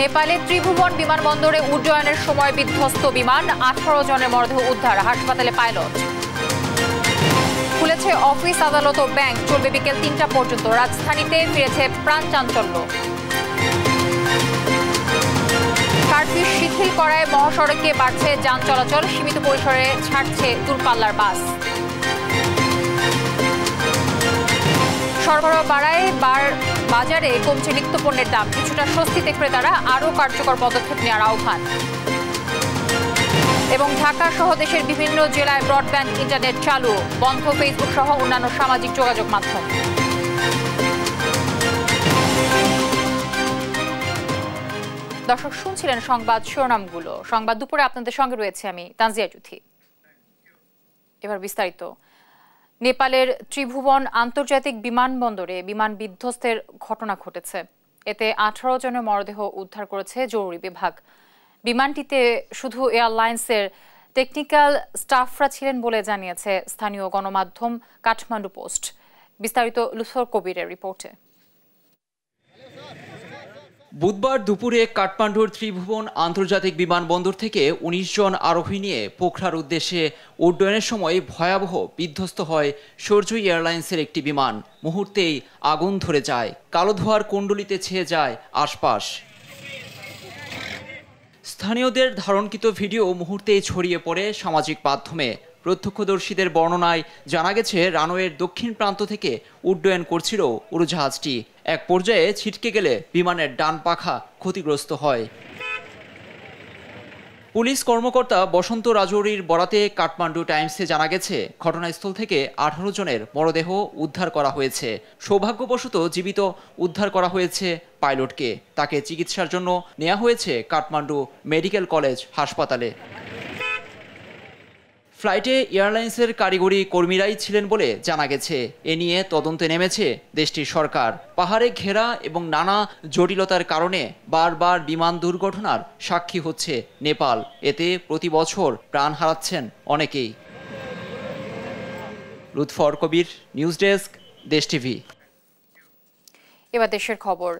নেপালে ত্রিভুবন বিমানবন্দরে উড্ডয়নের সময় বিধ্বস্ত বিমান আঠারো জনের মরদেহ উদ্ধার হাসপাতালে পাইলট খুলেছে অফিস আদালত ও ব্যাংক চলবে বিকেল তিনটা পর্যন্ত রাজধানীতে ফিরেছে প্রাণ চাঞ্চল্য কার্ফি শিথিল করায় মহাসড়কে বাড়ছে যান চলাচল সীমিত পরিসরে ছাড়ছে দূরপাল্লার বাস সরবরাহ বাড়ায় বার বাজারে কমছে নিত্যপণ্যের দাম কিছুটা স্বস্তিতে ক্রেতারা আরও কার্যকর পদক্ষেপ নেওয়ার আহ্বান এবং ঢাকা সহ দেশের বিভিন্ন জেলায় ব্রডব্যান্ড ইন্টারনেট চালু বন্ধ ফেসবুক সহ অন্যান্য সামাজিক যোগাযোগ মাধ্যম দর্শক শুনছিলেন সংবাদ শিরোনামগুলো সংবাদ দুপুরে আপনাদের সঙ্গে রয়েছে আমি তানজিয়া জুথি এবার বিস্তারিত নেপালের ত্রিভুবন আন্তর্জাতিক বিমানবন্দরে বিমান বিধ্বস্তের ঘটনা ঘটেছে এতে আঠারো জনের মরদেহ উদ্ধার করেছে জরুরি বিভাগ বিমানটিতে শুধু এয়ারলাইন্সের টেকনিক্যাল স্টাফরা ছিলেন বলে জানিয়েছে স্থানীয় গণমাধ্যম কাঠমান্ডু পোস্ট বিস্তারিত লুসর কবিরের রিপোর্টে বুধবার দুপুরে কাঠমান্ডুর ত্রিভুবন আন্তর্জাতিক বিমানবন্দর থেকে উনিশ জন আরোহী নিয়ে পোখরার উদ্দেশ্যে উড্ডয়নের সময় ভয়াবহ বিধ্বস্ত হয় সূর্য এয়ারলাইন্সের একটি বিমান মুহূর্তেই আগুন ধরে যায় কালো ধোয়ার কুণ্ডলিতে ছেয়ে যায় আশপাশ স্থানীয়দের ধারণকৃত ভিডিও মুহূর্তেই ছড়িয়ে পড়ে সামাজিক মাধ্যমে প্রত্যক্ষদর্শীদের বর্ণনায় জানা গেছে রানওয়ের দক্ষিণ প্রান্ত থেকে উড্ডয়ন করছিল উড়োজাহাজটি এক পর্যায়ে ছিটকে গেলে বিমানের ডান পাখা ক্ষতিগ্রস্ত হয় পুলিশ কর্মকর্তা বসন্ত রাজৌরির বরাতে কাঠমান্ডু টাইমসে জানা গেছে ঘটনাস্থল থেকে আঠারো জনের মরদেহ উদ্ধার করা হয়েছে সৌভাগ্যবশত জীবিত উদ্ধার করা হয়েছে পাইলটকে তাকে চিকিৎসার জন্য নেওয়া হয়েছে কাঠমান্ডু মেডিকেল কলেজ হাসপাতালে ফ্লাইটে এয়ারলাইন্সের কারিগরি কর্মীরাই ছিলেন বলে জানা গেছে এ নিয়ে তদন্তে নেমেছে দেশটির সরকার পাহাড়ে ঘেরা এবং নানা জটিলতার কারণে বারবার বিমান দুর্ঘটনার সাক্ষী হচ্ছে নেপাল এতে প্রতি বছর প্রাণ হারাচ্ছেন অনেকেই Lutfar Kabir news desk Desh TV এবার দেশের খবর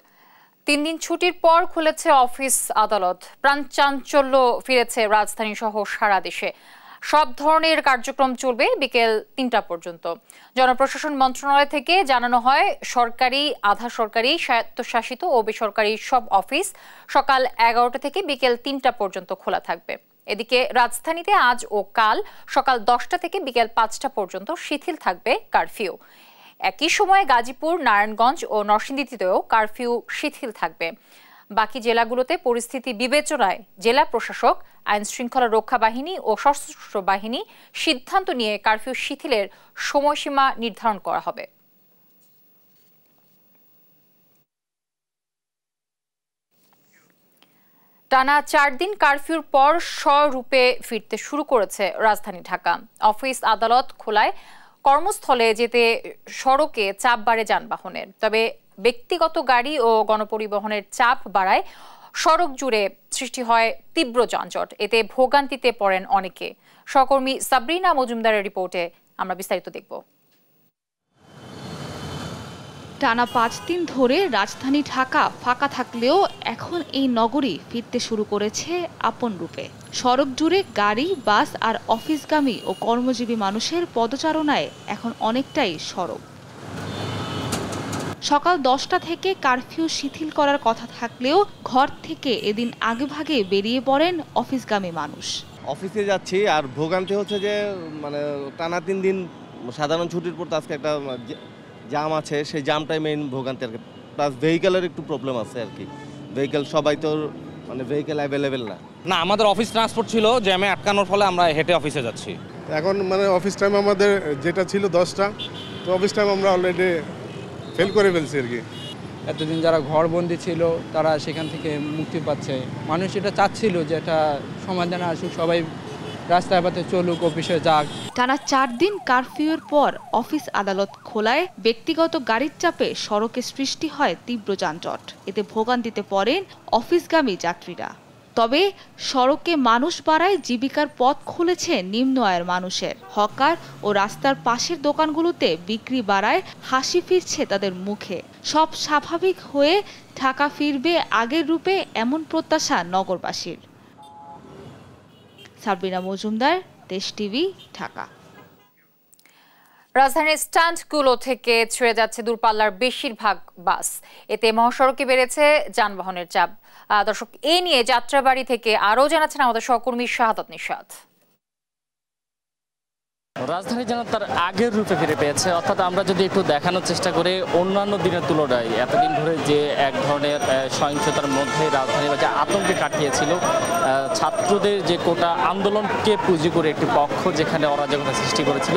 তিন দিন ছুটির পর খুলেছে অফিস আদালত প্রাণ চাঞ্চল্য ফিরেছে রাজধানী সহ সারা দেশে সব ধরনের কার্যক্রম চলবে বিকেল তিনটা পর্যন্ত জনপ্রশাসন মন্ত্রণালয় থেকে জানানো হয় সরকারি আধা সরকারি স্বায়ত্তশাসিত ও বেসরকারি সব অফিস সকাল এগারোটা থেকে বিকেল তিনটা পর্যন্ত খোলা থাকবে এদিকে রাজধানীতে আজ ও কাল সকাল দশটা থেকে বিকেল পাঁচটা পর্যন্ত শিথিল থাকবে কারফিউ একই সময়ে গাজীপুর নারায়ণগঞ্জ ও নরসিংদীতেও কারফিউ শিথিল থাকবে বাকি জেলাগুলোতে পরিস্থিতি বিবেচনায় জেলা প্রশাসক আইন শৃঙ্খলা রক্ষা বাহিনী ও সশস্ত্র বাহিনী সিদ্ধান্ত নিয়ে কারফিউ শিথিলের সময়সীমা নির্ধারণ করা হবে টানা চার দিন কারফিউর পর স্বরূপে ফিরতে শুরু করেছে রাজধানী ঢাকা অফিস আদালত খোলায় কর্মস্থলে যেতে সড়কে চাপ বাড়ে যানবাহনের তবে ব্যক্তিগত গাড়ি ও গণপরিবহনের চাপ বাড়ায় সড়ক জুড়ে সৃষ্টি হয় তীব্র যানজট এতে ভোগান্তিতে পড়েন অনেকে সহকর্মী সাবরিনা মজুমদারের রিপোর্টে আমরা বিস্তারিত দেখব টানা পাঁচ দিন ধরে রাজধানী ঢাকা ফাঁকা থাকলেও এখন এই নগরী ফিরতে শুরু করেছে আপন রূপে সড়ক জুড়ে গাড়ি বাস আর অফিসগামী ও কর্মজীবী মানুষের পদচারণায় এখন অনেকটাই সড়ক সকাল দশটা থেকে কারফিউ শিথিল করার কথা থাকলেও ঘর থেকে এদিন আগেভাগে বেরিয়ে পড়েন অফিসগামী মানুষ অফিসে যাচ্ছি আর ভোগান্তি হচ্ছে যে মানে টানা তিন দিন সাধারণ ছুটির পর আজকে একটা জাম আছে সেই জামটাই মেইন ভোগান্তি আর কি প্লাস ভেহিকেলের একটু প্রবলেম আছে আর কি ভেহিকেল সবাই তো মানে ভেহিকেল অ্যাভেলেবেল না না আমাদের অফিস ট্রান্সপোর্ট ছিল জ্যামে আটকানোর ফলে আমরা হেঁটে অফিসে যাচ্ছি এখন মানে অফিস টাইম আমাদের যেটা ছিল দশটা তো অফিস টাইম আমরা অলরেডি ফেল করে ফেলছে আর কি এতদিন যারা ঘরবন্দি ছিল তারা সেখান থেকে মুক্তি পাচ্ছে মানুষ এটা চাচ্ছিল যে এটা সমাধান আসুক সবাই রাস্তায় পথে চলুক অফিসে যাক টানা চার দিন কারফিউর পর অফিস আদালত খোলায় ব্যক্তিগত গাড়ির চাপে সড়কে সৃষ্টি হয় তীব্র যানজট এতে ভোগান্তিতে পড়েন অফিসগামী যাত্রীরা তবে সড়কে মানুষ বাড়ায় জীবিকার পথ খুলেছে নিম্ন আয়ের মানুষের হকার ও রাস্তার পাশের দোকানগুলোতে বিক্রি বাড়ায় হাসি ফিরছে তাদের মুখে সব স্বাভাবিক হয়ে ঢাকা ফিরবে আগের রূপে এমন প্রত্যাশা নগরবাসীর সাবিনা মজুমদার দেশ টিভি ঢাকা রাজধানীর স্ট্যান্ডগুলো থেকে ছেড়ে যাচ্ছে দূরপাল্লার বেশিরভাগ বাস এতে মহাসড়কে বেড়েছে যানবাহনের চাপ দর্শক এ নিয়ে যাত্রাবাড়ি থেকে আরও জানাচ্ছেন আমাদের সহকর্মী শাহাদত নিশাদ রাজধানী যেন তার আগের রূপে ফিরে পেয়েছে অর্থাৎ আমরা যদি একটু দেখানোর চেষ্টা করি অন্যান্য দিনের তুলনায় এতদিন ধরে যে এক ধরনের সহিংসতার মধ্যে রাজধানী যে আতঙ্কে কাটিয়েছিল ছাত্রদের যে কোটা আন্দোলনকে পুঁজি করে একটি পক্ষ যেখানে অরাজকতা সৃষ্টি করেছিল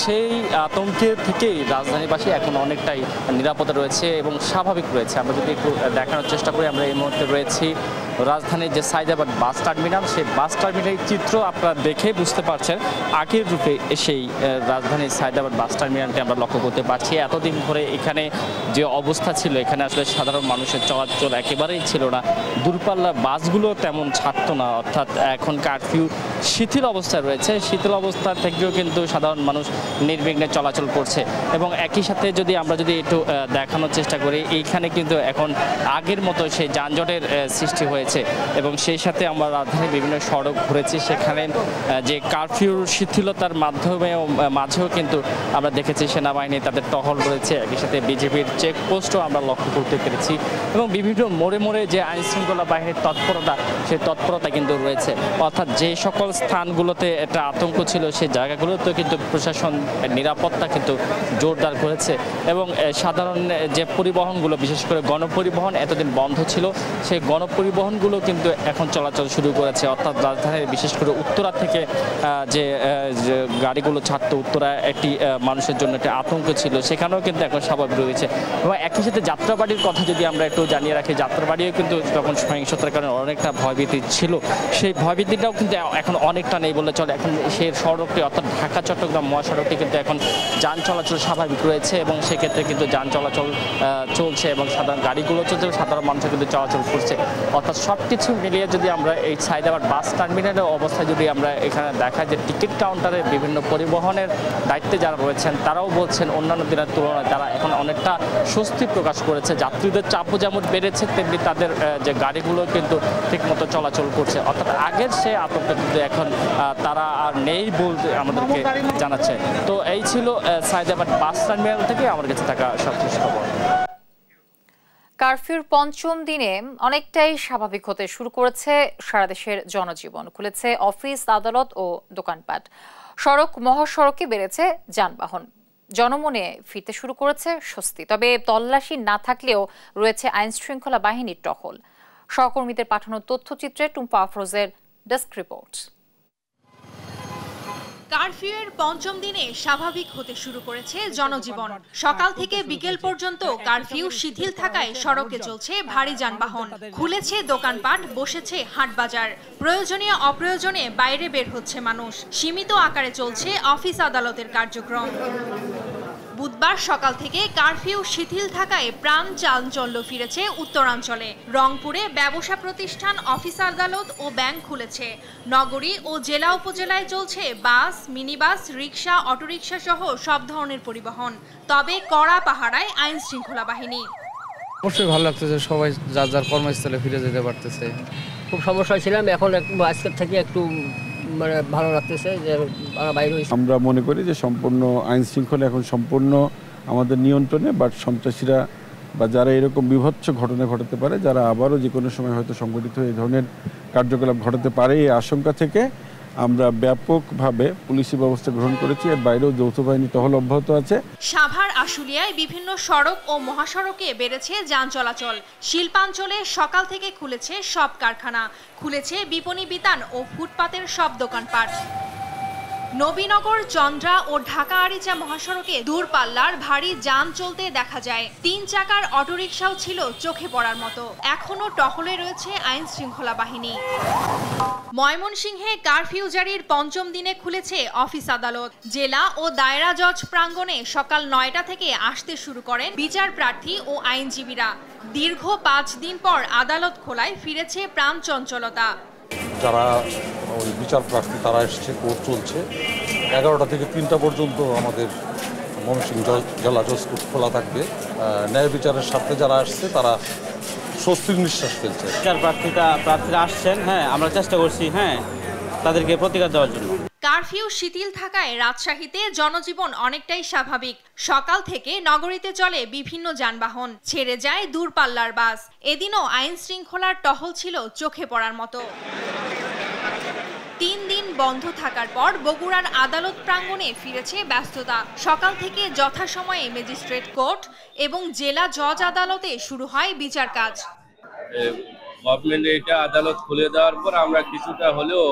সেই আতঙ্কে থেকেই রাজধানীবাসী এখন অনেকটাই নিরাপদে রয়েছে এবং স্বাভাবিক রয়েছে আমরা যদি একটু দেখানোর চেষ্টা করি আমরা এই মুহূর্তে রয়েছি রাজধানীর যে সাইদাবাদ বাস টার্মিনাল সেই বাস টার্মিনালের চিত্র আপনারা দেখে বুঝতে পারছেন আগের রূপে সেই রাজধানীর সাইদাবাদ বাস টার্মিনালটি আমরা লক্ষ্য করতে পারছি এতদিন ধরে এখানে যে অবস্থা ছিল এখানে আসলে সাধারণ মানুষের চলাচল একেবারেই ছিল না দূরপাল্লা বাসগুলো তেমন ছাড়ত না অর্থাৎ এখন কারফিউ শিথিল অবস্থায় রয়েছে শিথিল অবস্থা থেকেও কিন্তু সাধারণ মানুষ নির্বিঘ্নে চলাচল করছে এবং একই সাথে যদি আমরা যদি একটু দেখানোর চেষ্টা করি এইখানে কিন্তু এখন আগের মতো সেই যানজটের সৃষ্টি হয়ে হয়েছে এবং সেই সাথে আমরা রাজধানীর বিভিন্ন সড়ক ঘুরেছি সেখানে যে কারফিউর শিথিলতার মাধ্যমেও মাঝেও কিন্তু আমরা দেখেছি সেনাবাহিনী তাদের টহল রয়েছে একই সাথে বিজেপির চেকপোস্টও আমরা লক্ষ্য করতে পেরেছি এবং বিভিন্ন মোড়ে মোড়ে যে আইন শৃঙ্খলা বাহিনীর তৎপরতা সেই তৎপরতা কিন্তু রয়েছে অর্থাৎ যে সকল স্থানগুলোতে একটা আতঙ্ক ছিল সেই জায়গাগুলোতে কিন্তু প্রশাসন নিরাপত্তা কিন্তু জোরদার করেছে এবং সাধারণ যে পরিবহনগুলো বিশেষ করে গণপরিবহন এতদিন বন্ধ ছিল সেই গণপরিবহন যানবাহনগুলো কিন্তু এখন চলাচল শুরু করেছে অর্থাৎ রাজধানীর বিশেষ করে উত্তরা থেকে যে গাড়িগুলো ছাড়ত উত্তরা একটি মানুষের জন্য একটি আতঙ্ক ছিল সেখানেও কিন্তু এখন স্বাভাবিক রয়েছে এবং একই সাথে যাত্রাবাড়ির কথা যদি আমরা একটু জানিয়ে রাখি যাত্রাবাড়িও কিন্তু তখন সহিংসতার কারণে অনেকটা ভয়ভীতি ছিল সেই ভয়ভীতিটাও কিন্তু এখন অনেকটা নেই বলে চলে এখন সেই সড়কটি অর্থাৎ ঢাকা চট্টগ্রাম মহাসড়কটি কিন্তু এখন যান চলাচল স্বাভাবিক রয়েছে এবং সেক্ষেত্রে কিন্তু যান চলাচল চলছে এবং সাধারণ গাড়িগুলো চলছে সাধারণ মানুষ কিন্তু চলাচল করছে অর্থাৎ সব কিছু মিলিয়ে যদি আমরা এই সাইদাবাদ বাস টার্মিনালের অবস্থায় যদি আমরা এখানে দেখা যে টিকিট কাউন্টারে বিভিন্ন পরিবহনের দায়িত্বে যারা রয়েছেন তারাও বলছেন অন্যান্য দিনের তুলনায় তারা এখন অনেকটা স্বস্তি প্রকাশ করেছে যাত্রীদের চাপও যেমন বেড়েছে তেমনি তাদের যে গাড়িগুলো কিন্তু ঠিকমতো চলাচল করছে অর্থাৎ আগের সে আতঙ্ক কিন্তু এখন তারা আর নেই বলতে আমাদেরকে জানাচ্ছে তো এই ছিল সাইদাবাদ বাস টার্মিনাল থেকে আমার কাছে থাকা সবচেয়ে খবর কারফিউর পঞ্চম দিনে অনেকটাই স্বাভাবিক হতে শুরু করেছে সারা দেশের জনজীবন খুলেছে অফিস আদালত ও দোকানপাট সড়ক মহাসড়কে বেড়েছে যানবাহন জনমনে ফিরতে শুরু করেছে স্বস্তি তবে তল্লাশি না থাকলেও রয়েছে আইন শৃঙ্খলা বাহিনীর টহল সহকর্মীদের পাঠানো তথ্যচিত্রে টুম্পা আফরোজের ডেস্ক রিপোর্ট কারফিউয়ের পঞ্চম দিনে স্বাভাবিক হতে শুরু করেছে জনজীবন সকাল থেকে বিকেল পর্যন্ত কারফিউ শিথিল থাকায় সড়কে চলছে ভারী যানবাহন খুলেছে দোকানপাট বসেছে হাটবাজার প্রয়োজনীয় অপ্রয়োজনে বাইরে বের হচ্ছে মানুষ সীমিত আকারে চলছে অফিস আদালতের কার্যক্রম বুধবার সকাল থেকে কারফিউ শিথিল থাকায় প্রাণ চাঞ্চল্য ফিরেছে উত্তরাঞ্চলে রংপুরে ব্যবসা প্রতিষ্ঠান অফিস আদালত ও ব্যাংক খুলেছে নগরী ও জেলা উপজেলায় চলছে বাস মিনিবাস রিক্সা অটোরিকশা সহ সব ধরনের পরিবহন তবে কড়া পাহারায় আইন শৃঙ্খলা বাহিনী অবশ্যই ভালো লাগতেছে সবাই যার যার কর্মস্থলে ফিরে যেতে পারতেছে খুব সমস্যা ছিলাম এখন আজকের থেকে একটু মানে ভালো লাগতেছে যে বাইরে আমরা মনে করি যে সম্পূর্ণ আইন শৃঙ্খলা এখন সম্পূর্ণ আমাদের নিয়ন্ত্রণে বাট সন্ত্রাসীরা বা যারা এরকম বিভৎস ঘটনা ঘটাতে পারে যারা আবারও যে কোনো সময় হয়তো সংগঠিত এই ধরনের কার্যকলাপ ঘটাতে পারে এই আশঙ্কা থেকে আমরা ব্যাপকভাবে পুলিশি ব্যবস্থা গ্রহণ করেছি এর বাইরেও যৌথ বাহিনী টহল অব্যাহত আছে সাভার আশুলিয়ায় বিভিন্ন সড়ক ও মহাসড়কে বেড়েছে যান চলাচল শিল্পাঞ্চলে সকাল থেকে খুলেছে সব কারখানা খুলেছে বিপণী বিতান ও ফুটপাতের সব দোকানপাট নবীনগর চন্দ্রা ও ঢাকা আরিচা মহাসড়কে দূরপাল্লার ভারী যান চলতে দেখা যায় তিন চাকার অটোরিকশাও ছিল চোখে পড়ার মতো এখনও টহলে রয়েছে আইন শৃঙ্খলা বাহিনী ময়মনসিংহে কারফিউ জারির পঞ্চম দিনে খুলেছে অফিস আদালত জেলা ও দায়রা জজ প্রাঙ্গণে সকাল নয়টা থেকে আসতে শুরু করেন বিচার প্রার্থী ও আইনজীবীরা দীর্ঘ পাঁচ দিন পর আদালত খোলায় ফিরেছে প্রাণ চঞ্চলতা যারা ওই বিচার প্রার্থী তারা এসছে কোর্ট চলছে এগারোটা থেকে তিনটা পর্যন্ত আমাদের ময়মনসিংহ জেলা কোর্ট খোলা থাকবে ন্যায় বিচারের সাথে যারা আসছে তারা স্বস্তির নিঃশ্বাস ফেলছে বিচার প্রার্থীরা প্রার্থীরা আসছেন হ্যাঁ আমরা চেষ্টা করছি হ্যাঁ তাদেরকে প্রতিকার দেওয়ার জন্য কারফিউ শিথিল থাকায় রাজশাহীতে জনজীবন অনেকটাই স্বাভাবিক সকাল থেকে নগরীতে চলে বিভিন্ন যানবাহন ছেড়ে যায় দূরপাল্লার বাস এদিনও আইন শৃঙ্খলার টহল ছিল চোখে পড়ার মতো তিন দিন বন্ধ থাকার পর বগুড়ার আদালত প্রাঙ্গণে ফিরেছে ব্যস্ততা সকাল থেকে যথাসময়ে ম্যাজিস্ট্রেট কোর্ট এবং জেলা জজ আদালতে শুরু হয় বিচার কাজ গভর্নমেন্ট এটা আদালত খুলে দেওয়ার পর আমরা কিছুটা হলেও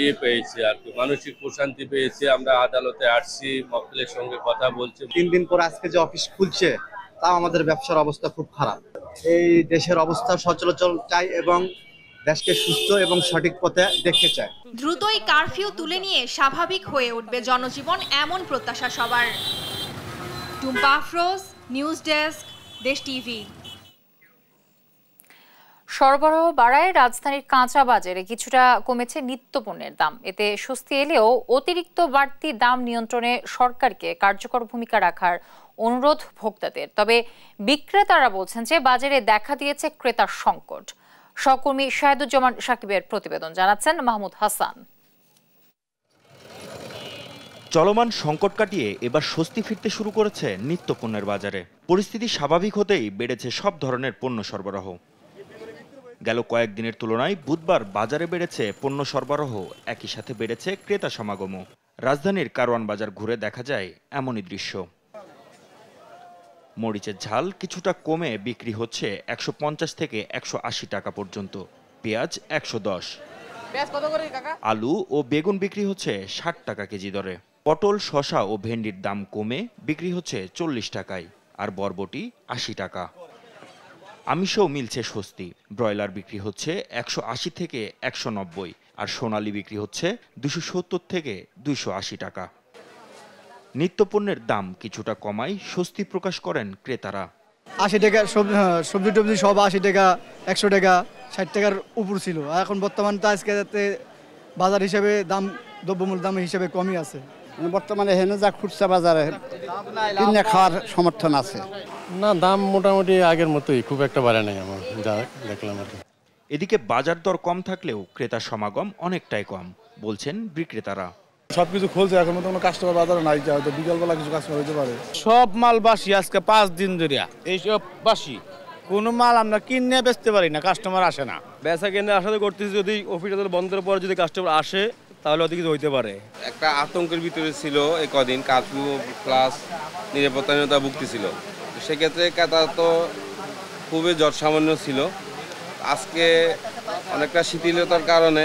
ইয়ে পেয়েছি আর কি মানসিক প্রশান্তি পেয়েছি আমরা আদালতে আসছি মকলের সঙ্গে কথা বলছি তিন দিন পর আজকে যে অফিস খুলছে তাও আমাদের ব্যবসার অবস্থা খুব খারাপ এই দেশের অবস্থা সচলচল চাই এবং দেশকে সুস্থ এবং সঠিক পথে দেখতে চায় দ্রুতই কারফিউ তুলে নিয়ে স্বাভাবিক হয়ে উঠবে জনজীবন এমন প্রত্যাশা সবার Tumpa Afroz news desk Desh TV সরবরাহ বাড়ায় রাজধানীর কাঁচা বাজারে কিছুটা কমেছে নিত্যপণ্যের দাম এতে স্বস্তি এলেও অতিরিক্ত বাড়তি দাম নিয়ন্ত্রণে সরকারকে কার্যকর ভূমিকা রাখার অনুরোধ ভোক্তাদের তবে বিক্রেতারা বলছেন যে বাজারে দেখা দিয়েছে ক্রেতার সংকট সহকর্মী শাহেদুজ্জামান সাকিবের প্রতিবেদন জানাচ্ছেন মাহমুদ হাসান চলমান সংকট কাটিয়ে এবার স্বস্তি ফিরতে শুরু করেছে নিত্যপণ্যের বাজারে পরিস্থিতি স্বাভাবিক হতেই বেড়েছে সব ধরনের পণ্য সরবরাহ গেল কয়েকদিনের তুলনায় বুধবার বাজারে বেড়েছে পণ্য সরবরাহ একই সাথে বেড়েছে ক্রেতা সমাগমও রাজধানীর কারওয়ান বাজার ঘুরে দেখা যায় এমনই দৃশ্য মরিচের ঝাল কিছুটা কমে বিক্রি হচ্ছে একশো থেকে একশো টাকা পর্যন্ত পেঁয়াজ একশো দশ আলু ও বেগুন বিক্রি হচ্ছে ষাট টাকা কেজি দরে পটল শশা ও ভেন্ডির দাম কমে বিক্রি হচ্ছে চল্লিশ টাকায় আর বরবটি আশি টাকা আমিষেও মিলছে স্বস্তি ব্রয়লার বিক্রি হচ্ছে একশো আশি থেকে একশো নব্বই আর সোনালি বিক্রি হচ্ছে দুশো সত্তর থেকে দুশো আশি টাকা নিত্যপণ্যের দাম কিছুটা কমায় স্বস্তি প্রকাশ করেন ক্রেতারা আশি টাকা সবজি হ্যাঁ, টবজি সব আশি টাকা একশো টাকা ষাট টাকার উপর ছিল এখন বর্তমান তো আজকে যাতে বাজার হিসেবে দাম দ্রব্যমূল দাম হিসেবে কমই আছে মানে বর্তমানে হেনে যা খুচরা বাজারে কিনে খাওয়ার সমর্থন আছে না দাম মোটামুটি আগের মতোই খুব একটা বাড়ে নাই আমার যা দেখলাম আর এদিকে বাজার দর কম থাকলেও ক্রেতা সমাগম অনেকটাই কম বলছেন বিক্রেতারা সব কিছু খুলছে এখন কোনো কাস্টমার বাজারে নাই যা হয়তো বিকালবেলা কিছু কাস্টমার হতে পারে সব মাল বাসি আজকে পাঁচ দিন ধরিয়া এইসব বাসি কোনো মাল আমরা কিনে বেচতে পারি না কাস্টমার আসে না বেচা কেনে আসা করতেছি যদি অফিসের বন্ধের পর যদি কাস্টমার আসে তাহলে ওদিকে হইতে পারে একটা আতঙ্কের ভিতরে ছিল এই কদিন কার্ফিউ প্লাস নিরাপত্তাহীনতা ভুক্তি ছিল সেক্ষেত্রে কাতার তো খুবই জট সামান্য ছিল আজকে অনেকটা শিথিলতার কারণে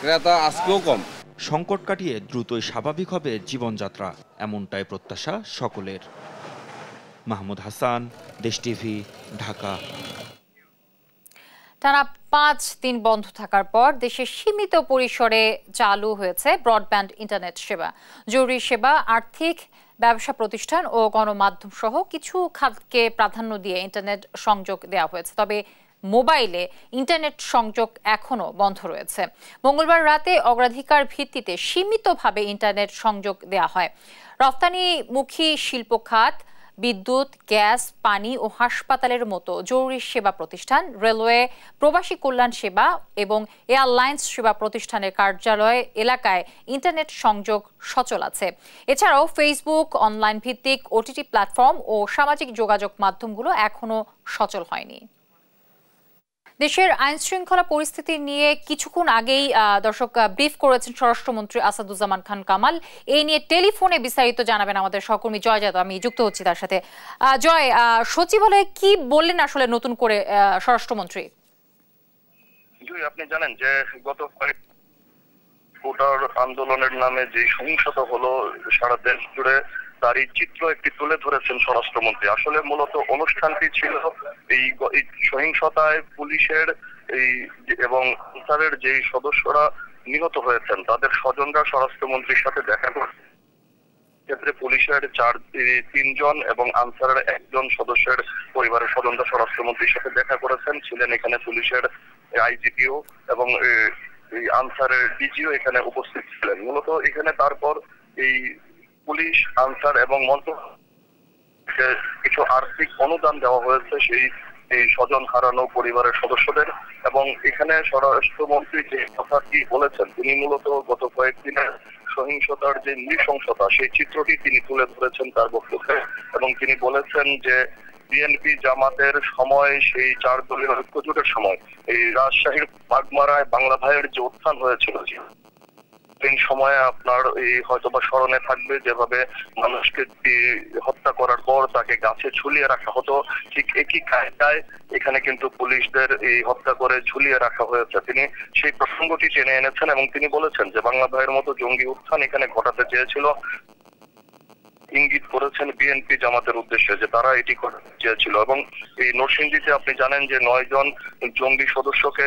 ক্রেতা আজকেও কম সংকট কাটিয়ে দ্রুতই স্বাভাবিক হবে জীবনযাত্রা এমনটাই প্রত্যাশা সকলের মাহমুদ হাসান দেশ টিভি ঢাকা টানা পাঁচ দিন বন্ধ থাকার পর দেশের সীমিত পরিসরে চালু হয়েছে ব্রডব্যান্ড ইন্টারনেট সেবা জরুরি সেবা আর্থিক ব্যবসা প্রতিষ্ঠান ও গণমাধ্যম সহ কিছু খাতকে প্রাধান্য দিয়ে ইন্টারনেট সংযোগ দেওয়া হয়েছে তবে মোবাইলে ইন্টারনেট সংযোগ এখনও বন্ধ রয়েছে মঙ্গলবার রাতে অগ্রাধিকার ভিত্তিতে সীমিতভাবে ইন্টারনেট সংযোগ দেওয়া হয় রপ্তানিমুখী শিল্প খাত বিদ্যুৎ গ্যাস পানি ও হাসপাতালের মতো জরুরি সেবা প্রতিষ্ঠান রেলওয়ে প্রবাসী কল্যাণ সেবা এবং এয়ারলাইন্স সেবা প্রতিষ্ঠানের কার্যালয় এলাকায় ইন্টারনেট সংযোগ সচল আছে এছাড়াও ফেসবুক অনলাইন ভিত্তিক ওটিটি প্ল্যাটফর্ম ও সামাজিক যোগাযোগ মাধ্যমগুলো এখনও সচল হয়নি দেশের আইন শৃঙ্খলা পরিস্থিতি নিয়ে কিছুক্ষণ আগেই দর্শক ব্রিফ করেছেন স্বরাষ্ট্রমন্ত্রী আসাদুজ্জামান খান কামাল এই নিয়ে টেলিফোনে বিস্তারিত জানাবেন আমাদের সহকর্মী জয় যাদব আমি যুক্ত হচ্ছি তার সাথে জয় সচিবালয়ে কি বললেন আসলে নতুন করে স্বরাষ্ট্রমন্ত্রী আপনি জানেন যে গত কয়েক ভোটার আন্দোলনের নামে যে সহিংসতা হলো সারা দেশ জুড়ে তার এই চিত্র একটি তুলে ধরেছেন স্বরাষ্ট্রমন্ত্রী আসলে মূলত অনুষ্ঠানটি ছিল এই সহিংসতায় পুলিশের এই এবং আনসারের যেই সদস্যরা নিহত হয়েছেন তাদের স্বজনরা স্বরাষ্ট্রমন্ত্রীর সাথে দেখা করে ক্ষেত্রে পুলিশের চার তিনজন এবং আনসারের একজন সদস্যের পরিবারের স্বজনরা স্বরাষ্ট্রমন্ত্রীর সাথে দেখা করেছেন ছিলেন এখানে পুলিশের আইজিপিও এবং আনসারের ডিজিও এখানে উপস্থিত ছিলেন মূলত এখানে তারপর এই পুলিশ আনসার এবং মন্ত্রণালয় কিছু আর্থিক অনুদান দেওয়া হয়েছে সেই এই স্বজন হারানো পরিবারের সদস্যদের এবং এখানে স্বরাষ্ট্রমন্ত্রী যে কথা কি বলেছেন তিনি মূলত গত কয়েকদিনের সহিংসতার যে নৃশংসতা সেই চিত্রটি তিনি তুলে ধরেছেন তার বক্তব্যে এবং তিনি বলেছেন যে বিএনপি জামাতের সময় সেই চার দলীয় ঐক্যজোটের সময় এই রাজশাহীর বাগমারায় বাংলা ভাইয়ের যে উত্থান হয়েছিল এই সময়ে আপনার এই হয়তো বা স্মরণে থাকবে যেভাবে মানুষকে হত্যা করার পর তাকে গাছে ঝুলিয়ে রাখা হতো ঠিক একই কায়দায় এখানে কিন্তু পুলিশদের এই হত্যা করে ঝুলিয়ে রাখা হয়েছে তিনি সেই প্রসঙ্গটি টেনে এনেছেন এবং তিনি বলেছেন যে বাংলা ভাইয়ের মতো জঙ্গি উত্থান এখানে ঘটাতে চেয়েছিল ইঙ্গিত করেছেন বিএনপি জামাতের উদ্দেশ্যে যে তারা এটি করতে চেয়েছিল এবং এই নরসিংদীতে আপনি জানেন যে নয় জন জঙ্গি সদস্যকে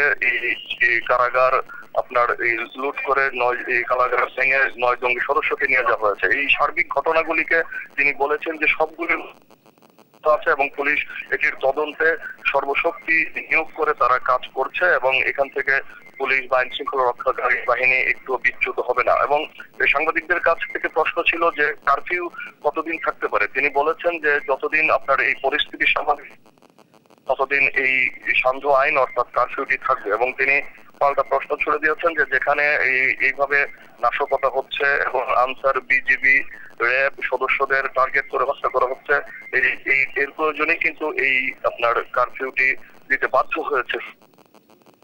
এই কারাগার আপনার এই লুট করে নয় এই কারাগার ভেঙে নয় জঙ্গি সদস্যকে নিয়ে যাওয়া হয়েছে এই সার্বিক ঘটনাগুলিকে তিনি বলেছেন যে সবগুলি আছে এবং পুলিশ এটির তদন্তে সর্বশক্তি নিয়োগ করে তারা কাজ করছে এবং এখান থেকে পুলিশ বা আইন শৃঙ্খলা রক্ষাকারী বাহিনী একটু বিচ্যুত হবে না এবং সাংবাদিকদের কাছ থেকে প্রশ্ন ছিল যে কারফিউ কতদিন থাকতে পারে তিনি বলেছেন যে যতদিন আপনার এই পরিস্থিতি স্বাভাবিক ততদিন এই সান্ধ্য আইন অর্থাৎ কারফিউটি থাকবে এবং তিনি পাল্টা প্রশ্ন ছুড়ে দিয়েছেন যে যেখানে এই এইভাবে নাশকতা হচ্ছে এবং আনসার বিজিবি র্যাব সদস্যদের টার্গেট করে হত্যা করা হচ্ছে এই এর প্রয়োজনে কিন্তু এই আপনার কারফিউটি দিতে বাধ্য হয়েছে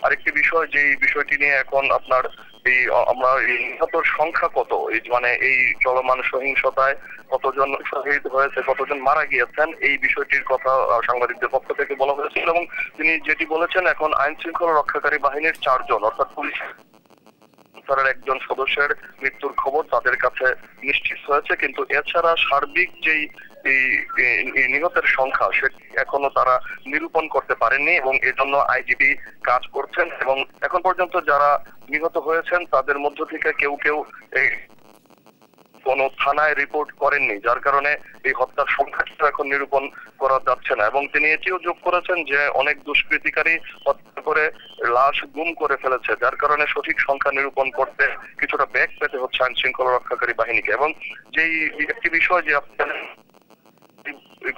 আরেকটি বিষয় যে বিষয়টি নিয়ে এখন আপনার এই আমরা নিহত সংখ্যা কত এই মানে এই চলমান সহিংসতায় কতজন শহীদ হয়েছে কতজন মারা গিয়েছেন এই বিষয়টির কথা সাংবাদিকদের পক্ষ থেকে বলা হয়েছিল এবং তিনি যেটি বলেছেন এখন আইন শৃঙ্খলা রক্ষাকারী বাহিনীর চারজন অর্থাৎ পুলিশ তার একজন সদস্যের মৃত্যুর খবর তাদের কাছে নিশ্চিত হয়েছে কিন্তু এছাড়া সার্বিক যেই এই নিহতের সংখ্যা সেটি এখনো তারা নিরূপণ করতে পারেননি এবং এজন্য আইজিবি কাজ করছেন এবং এখন পর্যন্ত যারা নিহত হয়েছেন তাদের মধ্য থেকে কেউ কেউ কোনো থানায় রিপোর্ট করেননি যার কারণে এই হত্যার সংখ্যাটা এখন নিরূপণ করা যাচ্ছে না এবং তিনি এটিও যোগ করেছেন যে অনেক দুষ্কৃতিকারী হত্যা করে লাশ গুম করে ফেলেছে যার কারণে সঠিক সংখ্যা নিরূপণ করতে কিছুটা ব্যাগ পেতে হচ্ছে আইন শৃঙ্খলা রক্ষাকারী বাহিনীকে এবং যেই একটি বিষয় যে আপনি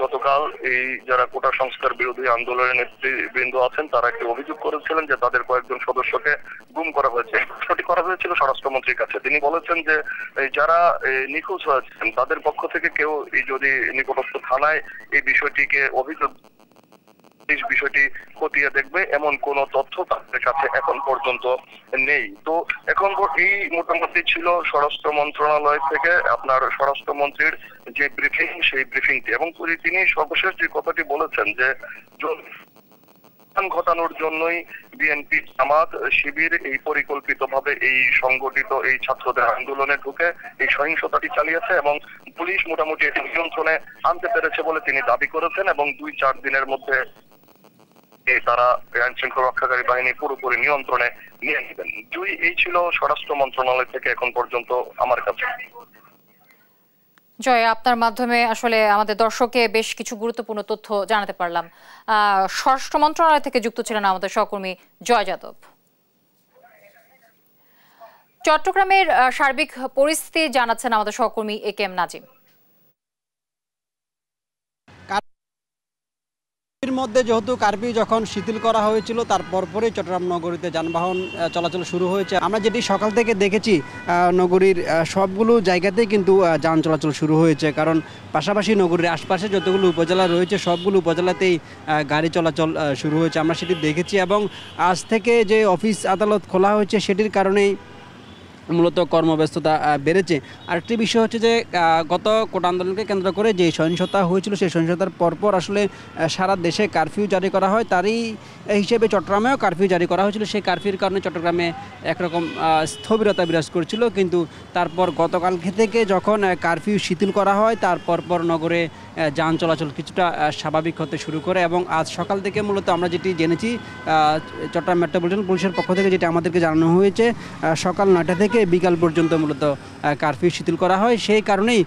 গতকাল এই যারা কোটা সংস্কার বিরোধী আন্দোলনের নেতৃবৃন্দ আছেন তারা একটি অভিযোগ করেছিলেন যে তাদের কয়েকজন সদস্যকে গুম করা হয়েছে সেটি করা হয়েছিল স্বরাষ্ট্রমন্ত্রীর কাছে তিনি বলেছেন যে যারা নিখোঁজ হয়েছেন তাদের পক্ষ থেকে কেউ যদি নিকটস্থ থানায় এই বিষয়টিকে অভিযোগ পুলিশ বিষয়টি খতিয়ে দেখবে এমন কোন তথ্য তাদের কাছে এখন পর্যন্ত নেই তো এখন এই মোটামুটি ছিল স্বরাষ্ট্র মন্ত্রণালয় থেকে আপনার স্বরাষ্ট্রমন্ত্রীর যে ব্রিফিং সেই ব্রিফিংটি এবং তিনি সর্বশেষ যে কথাটি বলেছেন যে ঘটানোর জন্যই বিএনপি জামাত শিবির এই পরিকল্পিতভাবে এই সংগঠিত এই ছাত্রদের আন্দোলনে ঢুকে এই সহিংসতাটি চালিয়েছে এবং পুলিশ মোটামুটি এটি নিয়ন্ত্রণে আনতে পেরেছে বলে তিনি দাবি করেছেন এবং দুই চার দিনের মধ্যে তারা আইন শৃঙ্খলা রক্ষাকারী বাহিনী পুরোপুরি নিয়ন্ত্রণে নিয়ে নেবেন দুই এই ছিল স্বরাষ্ট্র মন্ত্রণালয় থেকে এখন পর্যন্ত আমার কাছে জয় আপনার মাধ্যমে আসলে আমাদের দর্শকে বেশ কিছু গুরুত্বপূর্ণ তথ্য জানাতে পারলাম স্বরাষ্ট্র মন্ত্রণালয় থেকে যুক্ত ছিলেন আমাদের সহকর্মী জয় যাদব চট্টগ্রামের সার্বিক পরিস্থিতি জানাচ্ছেন আমাদের সহকর্মী এ কে এম নাজিম এর মধ্যে যেহেতু কার্ফিউ যখন শিথিল করা হয়েছিল তার পরপরই চট্টগ্রাম নগরীতে যানবাহন চলাচল শুরু হয়েছে আমরা যেটি সকাল থেকে দেখেছি নগরীর সবগুলো জায়গাতেই কিন্তু যান চলাচল শুরু হয়েছে কারণ পাশাপাশি নগরীর আশপাশে যতগুলো উপজেলা রয়েছে সবগুলো উপজেলাতেই গাড়ি চলাচল শুরু হয়েছে আমরা সেটি দেখেছি এবং আজ থেকে যে অফিস আদালত খোলা হয়েছে সেটির কারণেই মূলত কর্মব্যস্ততা বেড়েছে আরেকটি বিষয় হচ্ছে যে গত কোটা আন্দোলনকে কেন্দ্র করে যে সহিংসতা হয়েছিল সেই সহিংসতার পরপর আসলে সারা দেশে কারফিউ জারি করা হয় তারই হিসেবে চট্টগ্রামেও কারফিউ জারি করা হয়েছিল সেই কারফিউর কারণে চট্টগ্রামে একরকম স্থবিরতা বিরাজ করছিল কিন্তু তারপর গতকালকে থেকে যখন কারফিউ শিথিল করা হয় তারপর পর নগরে যান চলাচল কিছুটা স্বাভাবিক হতে শুরু করে এবং আজ সকাল থেকে মূলত আমরা যেটি জেনেছি চট্টগ্রাম মেট্রোপলিটন পুলিশের পক্ষ থেকে যেটি আমাদেরকে জানানো হয়েছে সকাল নয়টা থেকে বিকাল পর্যন্ত মূলত কারফিউ শিথিল করা হয় সেই কারণেই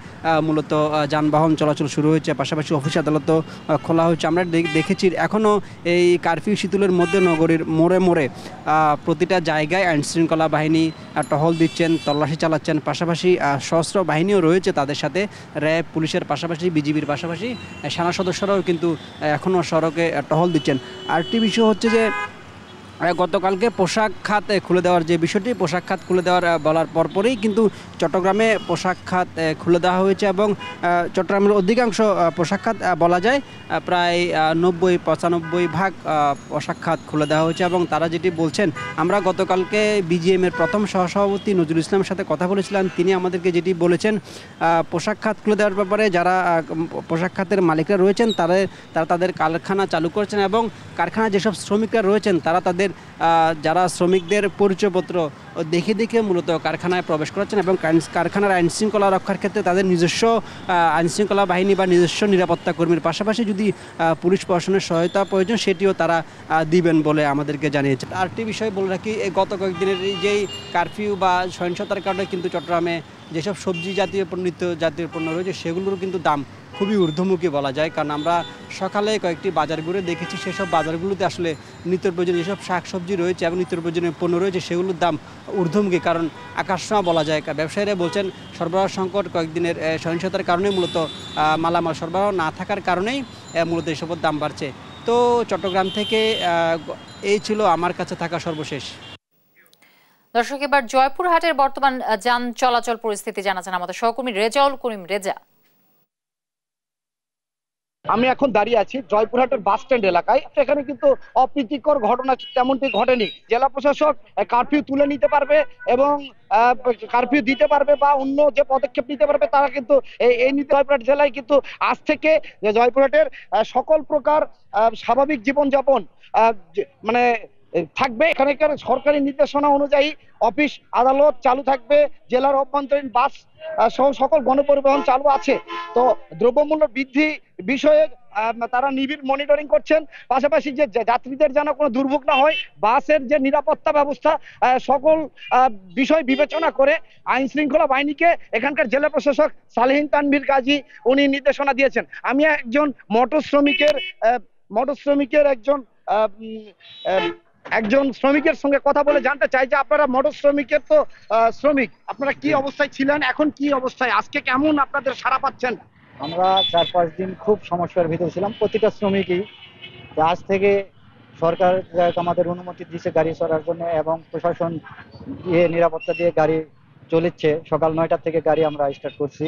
মূলত যানবাহন চলাচল শুরু হয়েছে পাশাপাশি অফিস আদালতও খোলা হয়েছে আমরা দেখেছি এখনও এই কারফিউ শীতলের মধ্যে নগরীর মোড়ে মোড়ে প্রতিটা জায়গায় আইন শৃঙ্খলা বাহিনী টহল দিচ্ছেন তল্লাশি চালাচ্ছেন পাশাপাশি সশস্ত্র বাহিনীও রয়েছে তাদের সাথে র্যাব পুলিশের পাশাপাশি বিজিবির পাশাপাশি সেনা সদস্যরাও কিন্তু এখনও সড়কে টহল দিচ্ছেন আরেকটি বিষয় হচ্ছে যে গতকালকে পোশাক খাত খুলে দেওয়ার যে বিষয়টি পোশাক খাত খুলে দেওয়ার বলার পরপরই কিন্তু চট্টগ্রামে পোশাক খাত খুলে দেওয়া হয়েছে এবং চট্টগ্রামের অধিকাংশ পোশাক খাত বলা যায় প্রায় নব্বই পঁচানব্বই ভাগ পোশাক খাত খুলে দেওয়া হয়েছে এবং তারা যেটি বলছেন আমরা গতকালকে বিজিএমের প্রথম সহসভাপতি নজরুল ইসলামের সাথে কথা বলেছিলাম তিনি আমাদেরকে যেটি বলেছেন পোশাক খাত খুলে দেওয়ার ব্যাপারে যারা পোশাক খাতের মালিকরা রয়েছেন তারা তারা তাদের কারখানা চালু করছেন এবং কারখানা যেসব শ্রমিকরা রয়েছেন তারা তাদের তাদের যারা শ্রমিকদের পরিচয়পত্র দেখে দেখে মূলত কারখানায় প্রবেশ করাচ্ছেন এবং কারখানার আইনশৃঙ্খলা রক্ষার ক্ষেত্রে তাদের নিজস্ব আইনশৃঙ্খলা বাহিনী বা নিজস্ব নিরাপত্তা কর্মীর পাশাপাশি যদি পুলিশ প্রশাসনের সহায়তা প্রয়োজন সেটিও তারা দিবেন বলে আমাদেরকে জানিয়েছেন আরটি বিষয় বলে রাখি গত কয়েকদিনের যেই কারফিউ বা সহিংসতার কারণে কিন্তু চট্টগ্রামে যেসব সবজি জাতীয় নিত্য জাতীয় পণ্য রয়েছে সেগুলোর কিন্তু দাম খুবই ঊর্ধ্বমুখী বলা যায় কারণ আমরা সকালে কয়েকটি বাজার ঘুরে দেখেছি সেসব বাজারগুলোতে আসলে নিত্য প্রয়োজনীয় যেসব শাক সবজি রয়েছে এবং নিত্য প্রয়োজনীয় পণ্য রয়েছে সেগুলোর দাম ঊর্ধ্বমুখী কারণ আকাশমা বলা যায় ব্যবসায়ীরা বলছেন সরবরাহ সংকট কয়েকদিনের সহিংসতার কারণে মূলত মালামাল সরবরাহ না থাকার কারণেই মূলত এসবের দাম বাড়ছে তো চট্টগ্রাম থেকে এই ছিল আমার কাছে থাকা সর্বশেষ দর্শক এবার জয়পুরহাটের বর্তমান যান চলাচল পরিস্থিতি জানাচ্ছেন আমাদের সহকর্মী রেজাউল করিম রেজা আমি এখন দাঁড়িয়ে আছি জয়পুরহাটের বাস স্ট্যান্ড এলাকায় এখানে কিন্তু অপ্রীতিকর ঘটনা তেমনটি ঘটেনি জেলা প্রশাসক কারফিউ তুলে নিতে পারবে এবং কারফিউ দিতে পারবে বা অন্য যে পদক্ষেপ নিতে পারবে তারা কিন্তু এই নিতে জয়পুরহাট জেলায় কিন্তু আজ থেকে জয়পুরহাটের সকল প্রকার স্বাভাবিক জীবনযাপন মানে থাকবে এখানকার সরকারি নির্দেশনা অনুযায়ী অফিস আদালত চালু থাকবে জেলার অভ্যন্তরীণ বাস সহ সকল গণপরিবহন চালু আছে তো দ্রব্যমূল্য বৃদ্ধি বিষয়ে তারা নিবিড় মনিটরিং করছেন পাশাপাশি যে যাত্রীদের যেন কোনো দুর্ভোগ না হয় বাসের যে নিরাপত্তা ব্যবস্থা সকল বিষয় বিবেচনা করে আইন শৃঙ্খলা বাহিনীকে এখানকার জেলা প্রশাসক সালেহিন তানভীর কাজী উনি নির্দেশনা দিয়েছেন আমি একজন মোটর শ্রমিকের মোটর শ্রমিকের একজন একজন শ্রমিকের সঙ্গে কথা বলে জানতে চাই যে আপনারা মোটর শ্রমিকের তো শ্রমিক আপনারা কি অবস্থায় ছিলেন এখন কি অবস্থায় আজকে কেমন আপনাদের সারা পাচ্ছেন আমরা চার পাঁচ দিন খুব সমস্যার ভিতরে ছিলাম প্রতিটা শ্রমিকই আজ থেকে সরকার আমাদের অনুমতি দিয়েছে গাড়ি চড়ার জন্য এবং প্রশাসন দিয়ে নিরাপত্তা দিয়ে গাড়ি চলেছে সকাল নয়টা থেকে গাড়ি আমরা স্টার্ট করছি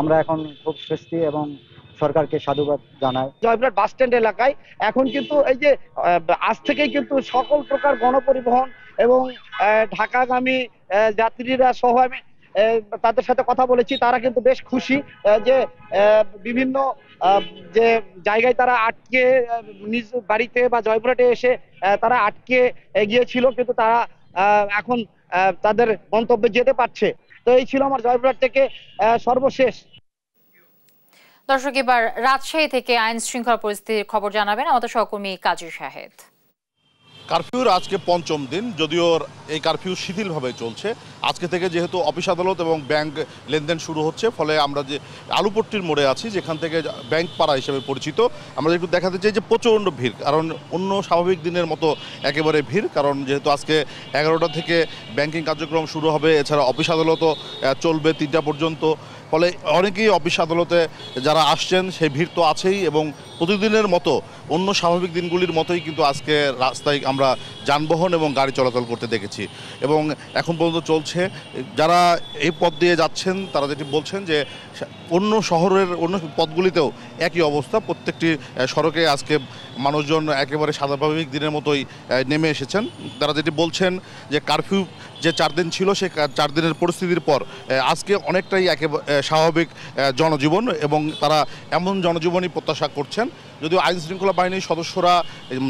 আমরা এখন খুব স্বস্তি এবং সরকারকে সাধুবাদ জানায় জয়পুরহাট বাস স্ট্যান্ড এলাকায় এখন কিন্তু এই যে আজ থেকেই কিন্তু সকল প্রকার গণপরিবহন এবং ঢাকাগামী যাত্রীরা সহ আমি তাদের সাথে কথা বলেছি তারা কিন্তু বেশ খুশি যে বিভিন্ন যে জায়গায় তারা আটকে নিজ বাড়িতে বা জয়পুরহাটে এসে তারা আটকে গিয়েছিল কিন্তু তারা এখন তাদের গন্তব্যে যেতে পারছে তো এই ছিল আমার জয়পুরহাট থেকে সর্বশেষ দর্শক এবার রাজশাহী থেকে আইন শৃঙ্খলা পরিস্থিতির খবর জানাবেন আমাদের সহকর্মী কাজী শাহেদ কারফিউর আজকে পঞ্চম দিন যদিও এই কারফিউ শিথিলভাবে চলছে আজকে থেকে যেহেতু অফিস আদালত এবং ব্যাংক লেনদেন শুরু হচ্ছে ফলে আমরা যে আলুপট্টির মোড়ে আছি যেখান থেকে ব্যাংক পাড়া হিসেবে পরিচিত আমরা একটু দেখাতে চাই যে প্রচণ্ড ভিড় কারণ অন্য স্বাভাবিক দিনের মতো একেবারে ভিড় কারণ যেহেতু আজকে এগারোটা থেকে ব্যাংকিং কার্যক্রম শুরু হবে এছাড়া অফিস আদালতও চলবে তিনটা পর্যন্ত ফলে অনেকেই অফিস আদালতে যারা আসছেন সেই ভিড় তো আছেই এবং প্রতিদিনের মতো অন্য স্বাভাবিক দিনগুলির মতোই কিন্তু আজকে রাস্তায় আমরা যানবাহন এবং গাড়ি চলাচল করতে দেখেছি এবং এখন পর্যন্ত চলছে যারা এই পথ দিয়ে যাচ্ছেন তারা যেটি বলছেন যে অন্য শহরের অন্য পথগুলিতেও একই অবস্থা প্রত্যেকটি সড়কে আজকে মানুষজন একেবারে স্বাভাবিক দিনের মতোই নেমে এসেছেন তারা যেটি বলছেন যে কারফিউ যে চার দিন ছিল সে চার দিনের পরিস্থিতির পর আজকে অনেকটাই একে স্বাভাবিক জনজীবন এবং তারা এমন জনজীবনই প্রত্যাশা করছেন করেন যদিও আইন শৃঙ্খলা বাহিনীর সদস্যরা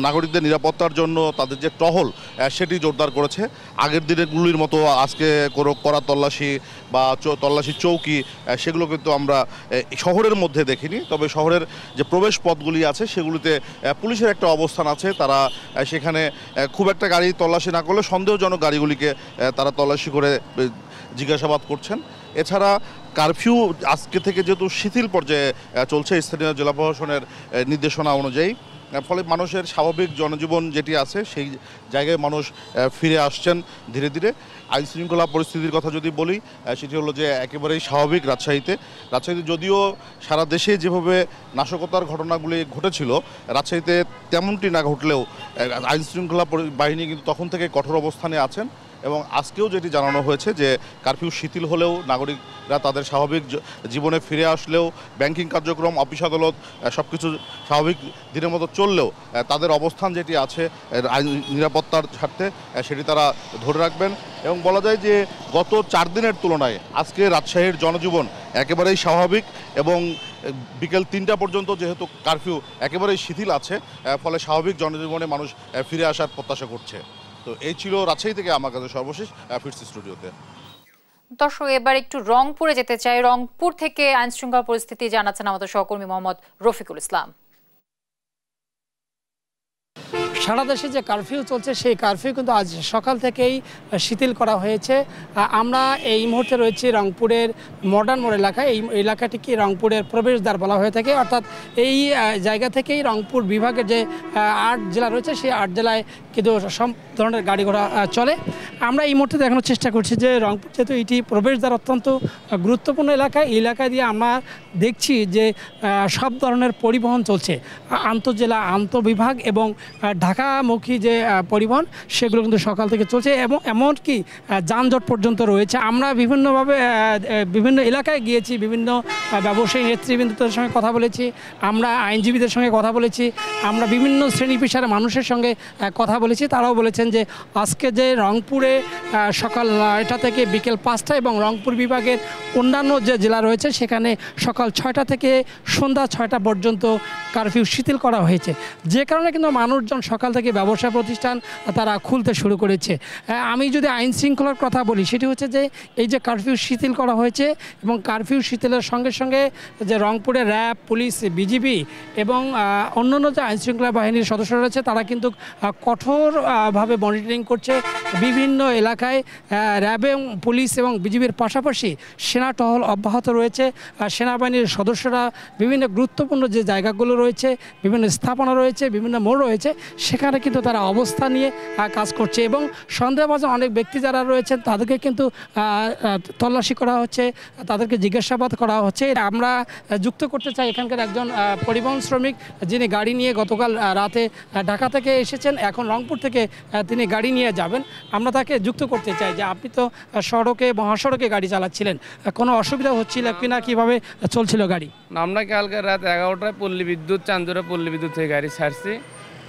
নাগরিকদের নিরাপত্তার জন্য তাদের যে টহল সেটি জোরদার করেছে আগের দিনেরগুলির মতো আজকে করা তল্লাশি বা তল্লাশি চৌকি সেগুলো কিন্তু আমরা শহরের মধ্যে দেখিনি তবে শহরের যে প্রবেশ পথগুলি আছে সেগুলিতে পুলিশের একটা অবস্থান আছে তারা সেখানে খুব একটা গাড়ি তল্লাশি না করলে সন্দেহজনক গাড়িগুলিকে তারা তল্লাশি করে জিজ্ঞাসাবাদ করছেন এছাড়া কারফিউ আজকে থেকে যেহেতু শিথিল পর্যায়ে চলছে স্থানীয় জেলা প্রশাসনের নির্দেশনা অনুযায়ী ফলে মানুষের স্বাভাবিক জনজীবন যেটি আছে সেই জায়গায় মানুষ ফিরে আসছেন ধীরে ধীরে আইন শৃঙ্খলা পরিস্থিতির কথা যদি বলি সেটি হলো যে একেবারেই স্বাভাবিক রাজশাহীতে রাজশাহীতে যদিও সারা দেশে যেভাবে নাশকতার ঘটনাগুলি ঘটেছিল রাজশাহীতে তেমনটি না ঘটলেও আইন শৃঙ্খলা বাহিনী কিন্তু তখন থেকে কঠোর অবস্থানে আছেন এবং আজকেও যেটি জানানো হয়েছে যে কারফিউ শিথিল হলেও নাগরিকরা তাদের স্বাভাবিক জীবনে ফিরে আসলেও ব্যাংকিং কার্যক্রম অফিস আদালত সব কিছু স্বাভাবিক দিনের মতো চললেও তাদের অবস্থান যেটি আছে নিরাপত্তার স্বার্থে সেটি তারা ধরে রাখবেন এবং বলা যায় যে গত চার দিনের তুলনায় আজকে রাজশাহীর জনজীবন একেবারেই স্বাভাবিক এবং বিকেল তিনটা পর্যন্ত যেহেতু কারফিউ একেবারেই শিথিল আছে ফলে স্বাভাবিক জনজীবনে মানুষ ফিরে আসার প্রত্যাশা করছে তো এই ছিল রাজশাহী থেকে আমার কাছে সর্বশেষ ফিরছি স্টুডিওতে দর্শক এবার একটু রংপুরে যেতে চাই রংপুর থেকে আইন শৃঙ্খলা পরিস্থিতি জানাচ্ছেন আমাদের সহকর্মী মোহাম্মদ রফিকুল ইসলাম সারা দেশে যে কারফিউ চলছে সেই কারফিউ কিন্তু আজ সকাল থেকেই শিথিল করা হয়েছে আমরা এই মুহূর্তে রয়েছি রংপুরের মডার্ন মোড় এলাকা এই এলাকাটিকে রংপুরের প্রবেশদ্বার বলা হয়ে থাকে অর্থাৎ এই জায়গা থেকেই রংপুর বিভাগের যে আট জেলা রয়েছে সেই আট জেলায় কিন্তু সব ধরনের গাড়ি ঘোড়া চলে আমরা এই মুহূর্তে দেখানোর চেষ্টা করছি যে রংপুর যেহেতু এটি প্রবেশদ্বার অত্যন্ত গুরুত্বপূর্ণ এলাকা এই এলাকা দিয়ে আমরা দেখছি যে সব ধরনের পরিবহন চলছে আন্তঃজেলা আন্তঃবিভাগ এবং ঢাকামুখী যে পরিবহন সেগুলো কিন্তু সকাল থেকে চলছে এবং এমনকি যানজট পর্যন্ত রয়েছে আমরা বিভিন্নভাবে বিভিন্ন এলাকায় গিয়েছি বিভিন্ন ব্যবসায়ী নেতৃবৃন্দদের সঙ্গে কথা বলেছি আমরা আইনজীবীদের সঙ্গে কথা বলেছি আমরা বিভিন্ন শ্রেণী পেশার মানুষের সঙ্গে কথা বলে বলেছি তারাও বলেছেন যে আজকে যে রংপুরে সকাল নয়টা থেকে বিকেল পাঁচটা এবং রংপুর বিভাগের অন্যান্য যে জেলা রয়েছে সেখানে সকাল ছয়টা থেকে সন্ধ্যা ছয়টা পর্যন্ত কারফিউ শিথিল করা হয়েছে যে কারণে কিন্তু মানুষজন সকাল থেকে ব্যবসা প্রতিষ্ঠান তারা খুলতে শুরু করেছে আমি যদি আইন শৃঙ্খলার কথা বলি সেটি হচ্ছে যে এই যে কারফিউ শিথিল করা হয়েছে এবং কারফিউ শিথিলের সঙ্গে সঙ্গে যে রংপুরে র্যাব পুলিশ বিজিবি এবং অন্যান্য যে আইনশৃঙ্খলা বাহিনীর সদস্য রয়েছে তারা কিন্তু কঠোর কঠোরভাবে মনিটরিং করছে বিভিন্ন এলাকায় র্যাব এবং পুলিশ এবং বিজিবির পাশাপাশি সেনা টহল অব্যাহত রয়েছে সেনাবাহিনীর সদস্যরা বিভিন্ন গুরুত্বপূর্ণ যে জায়গাগুলো রয়েছে বিভিন্ন স্থাপনা রয়েছে বিভিন্ন মোড় রয়েছে সেখানে কিন্তু তারা অবস্থা নিয়ে কাজ করছে এবং সন্দেহবাজ অনেক ব্যক্তি যারা রয়েছেন তাদেরকে কিন্তু তল্লাশি করা হচ্ছে তাদেরকে জিজ্ঞাসাবাদ করা হচ্ছে আমরা যুক্ত করতে চাই এখানকার একজন পরিবহন শ্রমিক যিনি গাড়ি নিয়ে গতকাল রাতে ঢাকা থেকে এসেছেন এখন রংপুর থেকে তিনি গাড়ি নিয়ে যাবেন আমরা তাকে যুক্ত করতে চাই যে আপনি তো সড়কে মহাসড়কে গাড়ি চালাচ্ছিলেন কোনো অসুবিধা হচ্ছিল কিনা কিভাবে চলছিল গাড়ি আমরা কালকে রাত এগারোটায় পল্লী বিদ্যুৎ চান্দুরে পল্লী বিদ্যুৎ থেকে গাড়ি ছাড়ছি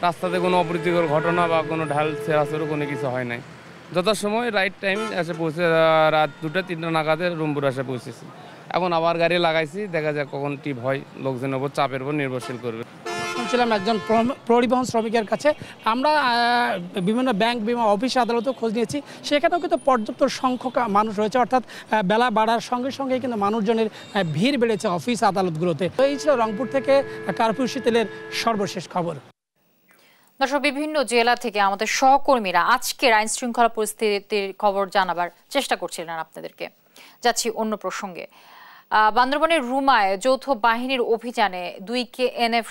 রাস্তাতে কোনো অপ্রীতিকর ঘটনা বা কোনো ঢাল ছেড়াছড়ো কোনো কিছু হয় নাই সময় রাইট টাইম এসে পৌঁছে রাত দুটা তিনটা নাগাদে রুমপুর এসে পৌঁছেছি এখন আবার গাড়ি লাগাইছি দেখা যাক কখন টিপ হয় লোকজনের ওপর চাপের উপর নির্ভরশীল করবে গিয়েছিলাম একজন পরিবহন শ্রমিকের কাছে আমরা বিভিন্ন ব্যাংক বিমা অফিস আদালতেও খোঁজ নিয়েছি সেখানেও কিন্তু পর্যাপ্ত সংখ্যক মানুষ রয়েছে অর্থাৎ বেলা বাড়ার সঙ্গে সঙ্গে কিন্তু মানুষজনের ভিড় বেড়েছে অফিস আদালতগুলোতে তো এই ছিল রংপুর থেকে কার্পুর শীতলের সর্বশেষ খবর দর্শক বিভিন্ন জেলা থেকে আমাদের সহকর্মীরা আজকের আইন শৃঙ্খলা পরিস্থিতির খবর জানাবার চেষ্টা করছিলেন আপনাদেরকে যাচ্ছি অন্য প্রসঙ্গে বান্দরবনের রুমায় যৌথ বাহিনীর অভিযানে দুই কে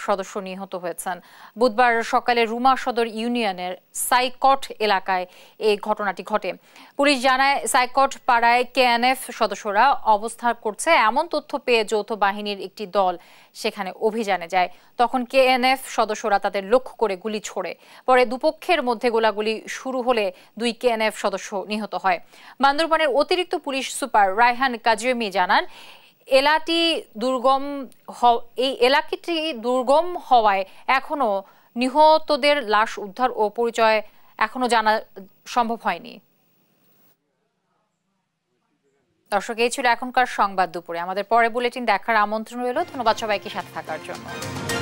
সদস্য নিহত হয়েছেন বুধবার সকালে রুমা সদর ইউনিয়নের সাইকট এলাকায় এই ঘটনাটি ঘটে পুলিশ জানায় সাইকট পাড়ায় কেএনএফ সদস্যরা অবস্থান করছে এমন তথ্য পেয়ে যৌথ বাহিনীর একটি দল সেখানে অভিযানে যায় তখন কেএনএফ সদস্যরা তাদের লক্ষ্য করে গুলি ছোড়ে পরে দুপক্ষের মধ্যে গোলাগুলি শুরু হলে দুই কেএনএফ সদস্য নিহত হয় বান্দরবনের অতিরিক্ত পুলিশ সুপার রায়হান কাজিয়মি জানান এলাটি দুর্গম এই এলাকাটি দুর্গম হওয়ায় এখনো নিহতদের লাশ উদ্ধার ও পরিচয় এখনো জানা সম্ভব হয়নি দর্শক এই ছিল এখনকার সংবাদ দুপুরে আমাদের পরে বুলেটিন দেখার আমন্ত্রণ রইল ধন্যবাদ সবাইকে সাথে থাকার জন্য